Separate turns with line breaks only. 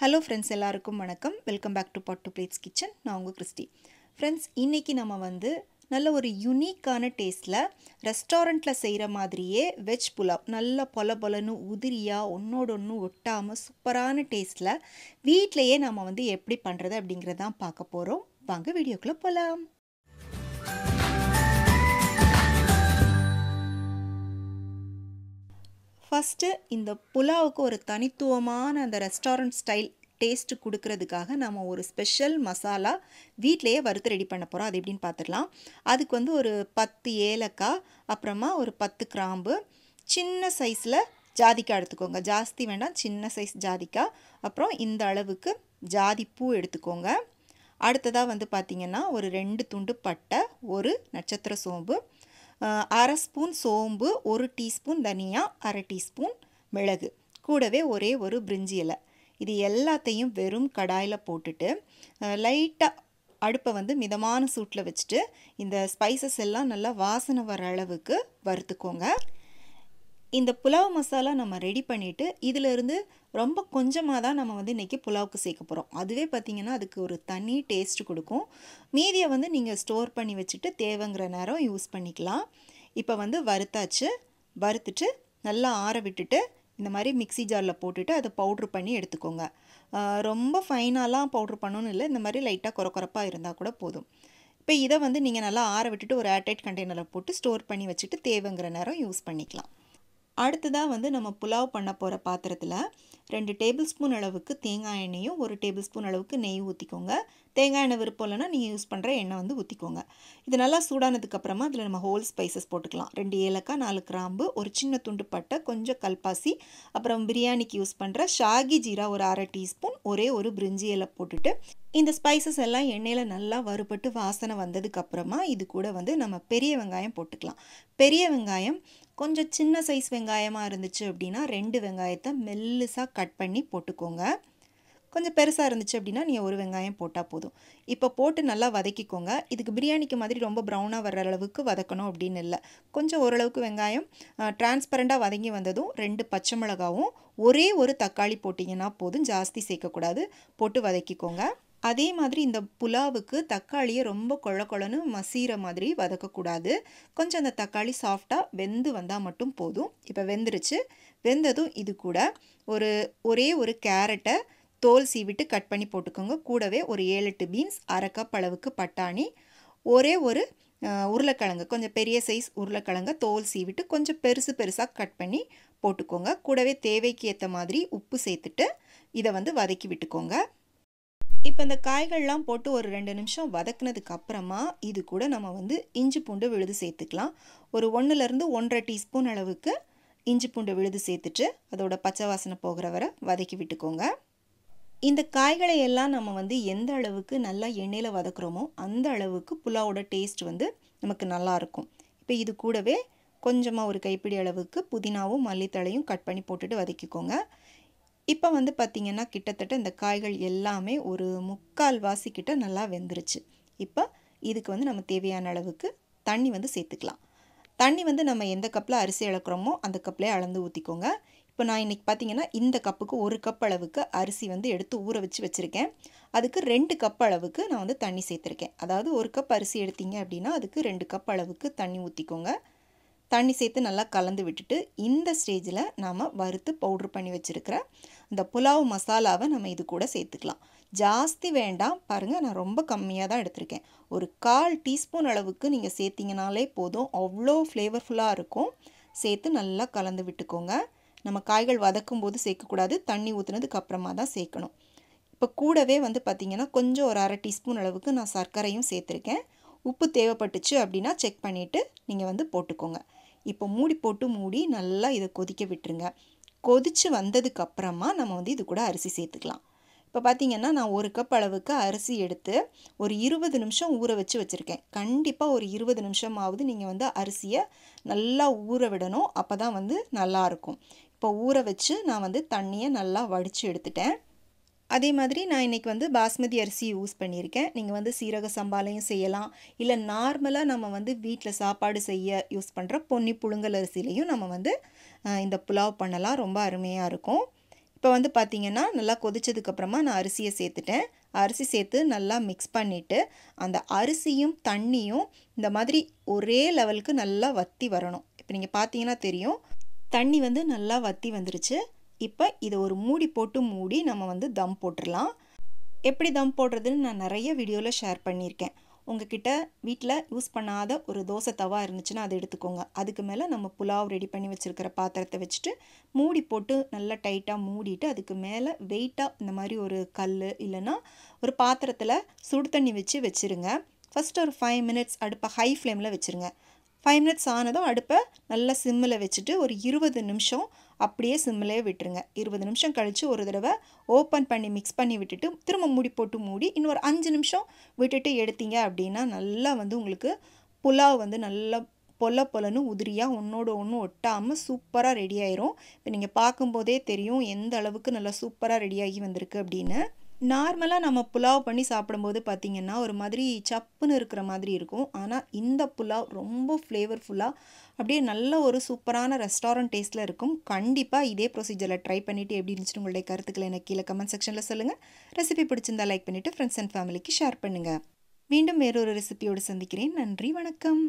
hello friends எல்லாருக்கும் வணக்கம் welcome back to pot to plates kitchen நான் உங்கள் கிறிஸ்டி ஃப்ரெண்ட்ஸ் இன்றைக்கி நம்ம வந்து நல்ல ஒரு யூனிக்கான டேஸ்ட்டில் ரெஸ்டாரண்ட்டில் செய்கிற மாதிரியே வெஜ் புலாவ் நல்லா பொல பொலன்னு உதிரியாக ஒன்றோட ஒன்று ஒட்டாமல் சூப்பரான டேஸ்ட்டில் வீட்டிலையே நம்ம வந்து எப்படி பண்ணுறது அப்படிங்கிறதான் பார்க்க போகிறோம் வாங்க வீடியோக்குள்ளே போகலாம் ஃபஸ்ட்டு இந்த புலாவுக்கு ஒரு தனித்துவமான அந்த ரெஸ்டாரண்ட் ஸ்டைல் டேஸ்ட்டு கொடுக்கறதுக்காக நம்ம ஒரு ஸ்பெஷல் மசாலா வீட்லேயே வறுத்து ரெடி பண்ண போகிறோம் அது எப்படின்னு பார்த்துடலாம் அதுக்கு வந்து ஒரு பத்து ஏலக்காய் அப்புறமா ஒரு பத்து கிராம்பு சின்ன சைஸில் ஜாதிக்காய் எடுத்துக்கோங்க ஜாஸ்தி வேண்டாம் சின்ன சைஸ் ஜாதிக்காய் அப்புறம் இந்த அளவுக்கு ஜாதி பூ எடுத்துக்கோங்க அடுத்ததாக வந்து பார்த்திங்கன்னா ஒரு ரெண்டு துண்டு பட்டை ஒரு நட்சத்திர சோம்பு அரை ஸ்பூன் சோம்பு ஒரு டீஸ்பூன் தனியா அரை டீஸ்பூன் மிளகு கூடவே ஒரே ஒரு பிரிஞ்சி இலை இது எல்லாத்தையும் வெறும் கடாயில் போட்டுட்டு லைட்டாக அடுப்பை வந்து மிதமான சூட்டில் வச்சுட்டு இந்த ஸ்பைசஸ் எல்லாம் நல்லா வாசனை வர அளவுக்கு வறுத்துக்கோங்க இந்த புலாவ் மசாலா நம்ம ரெடி பண்ணிவிட்டு இதிலிருந்து ரொம்ப கொஞ்சமாக தான் நம்ம வந்து இன்றைக்கி புலாவுக்கு சேர்க்க போகிறோம் அதுவே பார்த்திங்கன்னா அதுக்கு ஒரு தனி டேஸ்ட் கொடுக்கும் மீதியை வந்து நீங்கள் ஸ்டோர் பண்ணி வச்சுட்டு தேவைங்கிற நேரம் யூஸ் பண்ணிக்கலாம் இப்போ வந்து வறுத்தாச்சு வறுத்துட்டு நல்லா ஆற விட்டுட்டு இந்த மாதிரி மிக்சி ஜாரில் போட்டுட்டு அதை பவுட்ரு பண்ணி எடுத்துக்கோங்க ரொம்ப ஃபைனாலாம் பவுட்ரு பண்ணணும்னு இல்லை இந்த மாதிரி லைட்டாக குறக்குறப்பாக இருந்தால் கூட போதும் இப்போ இதை வந்து நீங்கள் நல்லா ஆற விட்டுட்டு ஒரு ஏர்டைட் கண்டெய்னரில் போட்டு ஸ்டோர் பண்ணி வச்சுட்டு தேவைங்கிற நேரம் யூஸ் பண்ணிக்கலாம் அடுத்ததாக வந்து நம்ம புலாவ் பண்ண போகிற பாத்திரத்தில் ரெண்டு டேபிள் ஸ்பூன் அளவுக்கு தேங்காய் எண்ணெயும் ஒரு டேபிள் ஸ்பூன் அளவுக்கு நெய் ஊற்றிக்கோங்க தேங்காய் எண்ணெய் விருப்பம் இல்லைன்னா நீங்கள் யூஸ் பண்ணுற எண்ணெய் வந்து ஊற்றிக்கோங்க இது நல்லா சூடானதுக்கப்புறமா அதில் நம்ம ஹோல் ஸ்பைசஸ் போட்டுக்கலாம் ரெண்டு ஏலக்காய் நாலு கிராம்பு ஒரு சின்ன துண்டு பட்டை கொஞ்சம் கல்பாசி அப்புறம் பிரியாணிக்கு யூஸ் பண்ணுற ஷாகி ஜீரா ஒரு அரை டீஸ்பூன் ஒரே ஒரு பிரிஞ்சி இலை போட்டுட்டு இந்த ஸ்பைசஸ் எல்லாம் எண்ணெயில் நல்லா வறுபட்டு வாசனை வந்ததுக்கப்புறமா இது கூட வந்து நம்ம பெரிய வெங்காயம் போட்டுக்கலாம் பெரிய வெங்காயம் கொஞ்சம் சின்ன சைஸ் வெங்காயமாக இருந்துச்சு அப்படின்னா ரெண்டு வெங்காயத்தை மெல்லுசாக கட் பண்ணி போட்டுக்கோங்க கொஞ்சம் பெருசாக இருந்துச்சு அப்படின்னா நீங்கள் ஒரு வெங்காயம் போட்டால் போதும் இப்போ போட்டு நல்லா வதக்கிக்கோங்க இதுக்கு பிரியாணிக்கு மாதிரி ரொம்ப ப்ரௌனாக வர்ற அளவுக்கு வதக்கணும் அப்படின்னு இல்லை கொஞ்சம் ஓரளவுக்கு வெங்காயம் டிரான்ஸ்பரண்ட்டாக வதங்கி வந்ததும் ரெண்டு பச்சை மிளகாவும் ஒரே ஒரு தக்காளி போட்டிங்கன்னா போதும் ஜாஸ்தி சேர்க்கக்கூடாது போட்டு வதக்கிக்கோங்க அதே மாதிரி இந்த புலாவுக்கு தக்காளியை ரொம்ப கொழ கொழன்னு மசீற மாதிரி வதக்கக்கூடாது கொஞ்சம் அந்த தக்காளி சாஃப்டாக வெந்து வந்தால் மட்டும் போதும் இப்போ வெந்துருச்சு வெந்ததும் இது கூட ஒரு ஒரே ஒரு கேரட்டை தோல் சீவிட்டு கட் பண்ணி போட்டுக்கோங்க கூடவே ஒரு ஏழு எட்டு பீன்ஸ் அரைக்கப் அளவுக்கு பட்டாணி ஒரே ஒரு உருளைக்கிழங்கு கொஞ்சம் பெரிய சைஸ் உருளைக்கிழங்க தோல் சீவிட்டு கொஞ்சம் பெருசு பெருசாக கட் பண்ணி போட்டுக்கோங்க கூடவே தேவைக்கு ஏற்ற மாதிரி உப்பு சேர்த்துட்டு இதை வந்து வதக்கி விட்டுக்கோங்க இப்போ இந்த காய்கள்லாம் போட்டு ஒரு ரெண்டு நிமிஷம் வதக்குனதுக்கு அப்புறமா இது கூட நம்ம வந்து இஞ்சி பூண்டு விழுது சேர்த்துக்கலாம் ஒரு ஒன்றுலேருந்து ஒன்றரை டீஸ்பூன் அளவுக்கு இஞ்சி பூண்டு விழுது சேர்த்துட்டு அதோட பச்சை வாசனை போகிற வரை வதக்கி விட்டுக்கோங்க இந்த காய்களை எல்லாம் நம்ம வந்து எந்த அளவுக்கு நல்லா எண்ணெயில் வதக்குறோமோ அந்த அளவுக்கு புலாவோட டேஸ்ட் வந்து நமக்கு நல்லாயிருக்கும் இப்போ இது கூடவே கொஞ்சமாக ஒரு கைப்பிடி அளவுக்கு புதினாவும் மல்லித்தழையும் கட் பண்ணி போட்டுட்டு வதக்கிக்கோங்க இப்போ வந்து பார்த்திங்கன்னா கிட்டத்தட்ட இந்த காய்கள் எல்லாமே ஒரு முக்கால் வாசிக்கிட்ட நல்லா வெந்துருச்சு இப்போ இதுக்கு வந்து நம்ம தேவையான அளவுக்கு தண்ணி வந்து சேர்த்துக்கலாம் தண்ணி வந்து நம்ம எந்த கப்பில் அரிசி அளக்குறோமோ அந்த கப்லேயே அளந்து ஊற்றிக்கோங்க இப்போ நான் இன்றைக்கி பார்த்திங்கன்னா இந்த கப்புக்கு ஒரு கப் அளவுக்கு அரிசி வந்து எடுத்து ஊற வச்சு வச்சுருக்கேன் அதுக்கு ரெண்டு கப் அளவுக்கு நான் வந்து தண்ணி சேர்த்துருக்கேன் அதாவது ஒரு கப் அரிசி எடுத்தீங்க அப்படின்னா அதுக்கு ரெண்டு கப் அளவுக்கு தண்ணி ஊற்றிக்கோங்க தண்ணி சேர்த்து நல்லா கலந்து விட்டுட்டு இந்த ஸ்டேஜில் நாம் வறுத்து பவுட்ரு பண்ணி வச்சுருக்கிற இந்த புலாவ் மசாலாவை நம்ம இது கூட சேர்த்துக்கலாம் ஜாஸ்தி வேண்டாம் பாருங்கள் நான் ரொம்ப கம்மியாக தான் எடுத்திருக்கேன் ஒரு கால் டீஸ்பூன் அளவுக்கு நீங்கள் சேர்த்திங்கனாலே போதும் அவ்வளோ ஃப்ளேவர்ஃபுல்லாக இருக்கும் சேர்த்து நல்லா கலந்து விட்டுக்கோங்க நம்ம காய்கள் வதக்கும் போது சேர்க்கக்கூடாது தண்ணி ஊற்றுனதுக்கு அப்புறமா தான் சேர்க்கணும் இப்போ கூடவே வந்து பார்த்திங்கன்னா கொஞ்சம் ஒரு அரை டீஸ்பூன் அளவுக்கு நான் சர்க்கரையும் சேர்த்துருக்கேன் உப்பு தேவைப்பட்டுச்சு அப்படின்னா செக் பண்ணிவிட்டு நீங்கள் வந்து போட்டுக்கோங்க இப்போ மூடி போட்டு மூடி நல்லா இதை கொதிக்க விட்டுருங்க கொதித்து வந்ததுக்கப்புறமா நம்ம வந்து இது கூட அரிசி சேர்த்துக்கலாம் இப்போ பார்த்திங்கன்னா நான் ஒரு கப் அளவுக்கு அரிசி எடுத்து ஒரு இருபது நிமிஷம் ஊற வச்சு வச்சுருக்கேன் கண்டிப்பாக ஒரு இருபது நிமிஷமாவது நீங்கள் வந்து அரிசியை நல்லா ஊற விடணும் அப்போ தான் வந்து நல்லாயிருக்கும் இப்போ ஊற வச்சு நான் வந்து தண்ணியை நல்லா வடித்து எடுத்துட்டேன் அதே மாதிரி நான் இன்றைக்கி வந்து பாஸ்மதி அரிசி யூஸ் பண்ணியிருக்கேன் நீங்கள் வந்து சீரக சம்பாலையும் செய்யலாம் இல்லை நார்மலாக நம்ம வந்து வீட்டில் சாப்பாடு செய்ய யூஸ் பண்ணுற பொன்னி புழுங்கல் அரிசிலையும் நம்ம வந்து இந்த புலாவ் பண்ணலாம் ரொம்ப அருமையாக இருக்கும் இப்போ வந்து பார்த்திங்கன்னா நல்லா கொதிச்சதுக்கப்புறமா நான் அரிசியை சேர்த்துட்டேன் அரிசி சேர்த்து நல்லா மிக்ஸ் பண்ணிவிட்டு அந்த அரிசியும் தண்ணியும் இந்த மாதிரி ஒரே லெவலுக்கு நல்லா வற்றி வரணும் இப்போ நீங்கள் பார்த்தீங்கன்னா தெரியும் தண்ணி வந்து நல்லா வற்றி வந்துருச்சு இப்போ இதை ஒரு மூடி போட்டு மூடி நம்ம வந்து தம் போட்டுடலாம் எப்படி தம் போடுறதுன்னு நான் நிறைய வீடியோவில் ஷேர் பண்ணியிருக்கேன் உங்ககிட்ட வீட்டில் யூஸ் பண்ணாத ஒரு தோசை தவா இருந்துச்சுன்னா அதை எடுத்துக்கோங்க அதுக்கு மேலே நம்ம புலாவ் ரெடி பண்ணி வச்சுருக்கிற பாத்திரத்தை வச்சுட்டு மூடி போட்டு நல்லா டைட்டாக மூடிட்டு அதுக்கு மேலே வெயிட்டாக இந்த மாதிரி ஒரு கல் இல்லைன்னா ஒரு பாத்திரத்தில் சுடு தண்ணி வச்சு வச்சுருங்க ஃபஸ்ட்டு ஒரு ஃபைவ் மினிட்ஸ் அடுப்பை ஹை ஃப்ளேமில் வச்சுருங்க ஃபைவ் மினிட்ஸ் ஆனதும் அடுப்பை நல்லா சிம்மில் வச்சுட்டு ஒரு இருபது நிமிஷம் அப்படியே சிம்மிலே விட்டுருங்க இருபது நிமிஷம் கழித்து ஒரு தடவை ஓப்பன் பண்ணி மிக்ஸ் பண்ணி விட்டுட்டு திரும்ப மூடி போட்டு மூடி இன்னும் ஒரு அஞ்சு நிமிஷம் விட்டுட்டு எடுத்தீங்க அப்படின்னா நல்லா வந்து உங்களுக்கு புலாவ் வந்து நல்லா பொல்ல பொலன்னு உதிரியாக ஒன்றோட ஒன்று ஒட்டாமல் சூப்பராக ரெடி ஆயிரும் இப்போ நீங்கள் பார்க்கும்போதே தெரியும் எந்த அளவுக்கு நல்லா சூப்பராக ரெடியாகி வந்திருக்கு அப்படின்னு நார்மலாக நம்ம புலாவ் பண்ணி சாப்பிடும்போது பார்த்திங்கன்னா ஒரு மாதிரி சப்புன்னு இருக்கிற மாதிரி இருக்கும் ஆனால் இந்த புலாவ் ரொம்ப ஃப்ளேவர்ஃபுல்லாக அப்படியே நல்ல ஒரு சூப்பரான ரெஸ்டாரண்ட் டேஸ்ட்டில் இருக்கும் கண்டிப்பாக இதே ப்ரொசீஜரில் ட்ரை பண்ணிவிட்டு எப்படி இருந்துச்சு உங்களுடைய கருத்துக்களை எனக்கு கீழே கமெண்ட் செக்ஷனில் சொல்லுங்கள் ரெசிபி பிடிச்சிருந்தா லைக் பண்ணிவிட்டு ஃப்ரெண்ட்ஸ் அண்ட் ஃபேமிலிக்கு ஷேர் பண்ணுங்கள் மீண்டும் வேறொரு ரெசிபியோடு சந்திக்கிறேன் நன்றி வணக்கம்